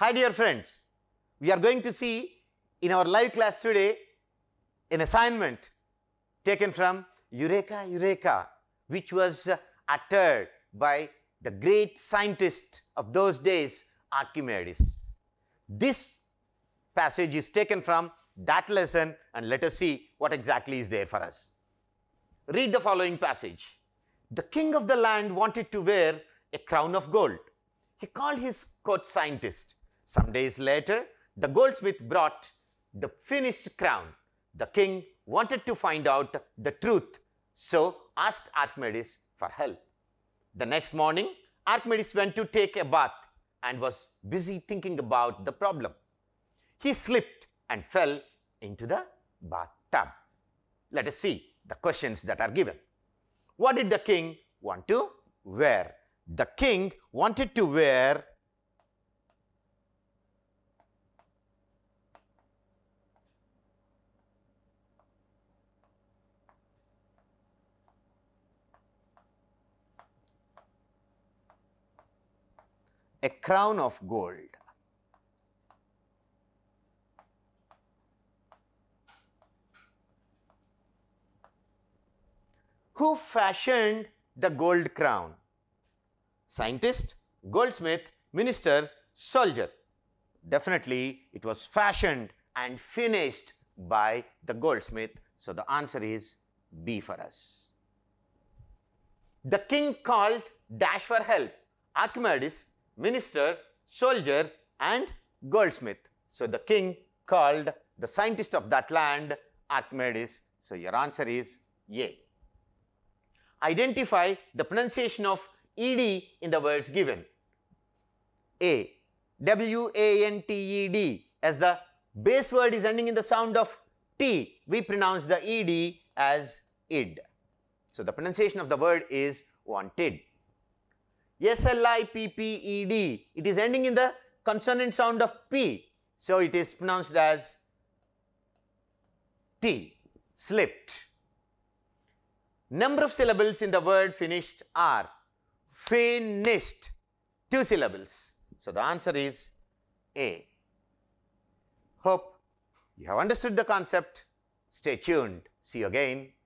Hi dear friends, we are going to see in our live class today an assignment taken from Eureka Eureka which was uh, uttered by the great scientist of those days Archimedes. This passage is taken from that lesson and let us see what exactly is there for us. Read the following passage. The king of the land wanted to wear a crown of gold. He called his court scientist some days later, the goldsmith brought the finished crown. The king wanted to find out the truth, so asked Archimedes for help. The next morning, Archimedes went to take a bath and was busy thinking about the problem. He slipped and fell into the bathtub. Let us see the questions that are given. What did the king want to wear? The king wanted to wear a crown of gold. Who fashioned the gold crown? Scientist, goldsmith, minister, soldier. Definitely it was fashioned and finished by the goldsmith. So, the answer is B for us. The king called dash for help. Archimedes minister, soldier and goldsmith. So, the king called the scientist of that land Archimedes. So, your answer is A. Identify the pronunciation of ed in the words given. A. W A N T E D as the base word is ending in the sound of T, we pronounce the ed as id. So, the pronunciation of the word is wanted. S-L-I-P-P-E-D. It is ending in the consonant sound of P. So, it is pronounced as T, slipped. Number of syllables in the word finished are finished, two syllables. So, the answer is A. Hope you have understood the concept. Stay tuned. See you again.